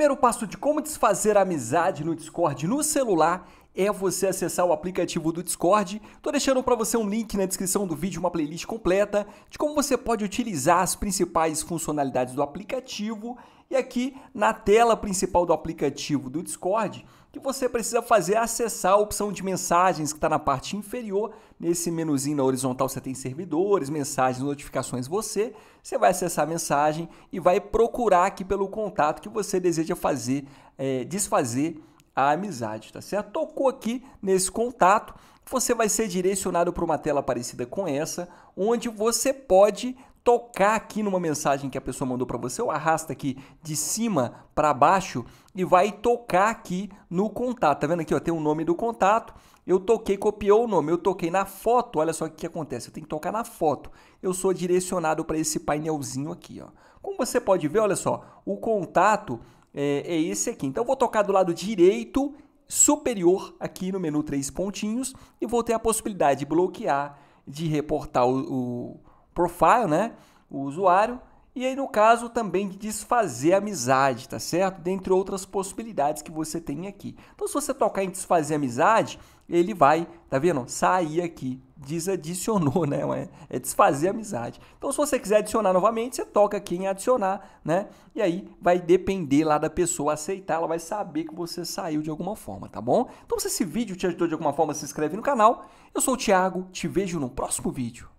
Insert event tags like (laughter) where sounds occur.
primeiro passo de como desfazer a amizade no Discord no celular é você acessar o aplicativo do Discord. Estou deixando para você um link na descrição do vídeo, uma playlist completa de como você pode utilizar as principais funcionalidades do aplicativo. E aqui na tela principal do aplicativo do Discord, que você precisa fazer é acessar a opção de mensagens que está na parte inferior. Nesse menuzinho na horizontal você tem servidores, mensagens, notificações, você. Você vai acessar a mensagem e vai procurar aqui pelo contato que você deseja fazer, é, desfazer a amizade, tá certo? Tocou aqui nesse contato, você vai ser direcionado para uma tela parecida com essa, onde você pode tocar aqui numa mensagem que a pessoa mandou para você, ou arrasta aqui de cima para baixo e vai tocar aqui no contato. Tá vendo aqui, ó, tem o nome do contato. Eu toquei, copiou o nome, eu toquei na foto. Olha só o que acontece, eu tenho que tocar na foto. Eu sou direcionado para esse painelzinho aqui, ó. Como você pode ver, olha só, o contato é, é esse aqui. Então, eu vou tocar do lado direito superior aqui no menu três pontinhos e vou ter a possibilidade de bloquear, de reportar o, o profile, né? o usuário, e aí, no caso, também de desfazer a amizade, tá certo? Dentre outras possibilidades que você tem aqui. Então, se você tocar em desfazer a amizade, ele vai, tá vendo? Sair aqui. Desadicionou, (laughs) né? É desfazer a amizade. Então, se você quiser adicionar novamente, você toca aqui em adicionar, né? E aí vai depender lá da pessoa aceitar, ela vai saber que você saiu de alguma forma, tá bom? Então, se esse vídeo te ajudou de alguma forma, se inscreve no canal. Eu sou o Thiago, te vejo no próximo vídeo.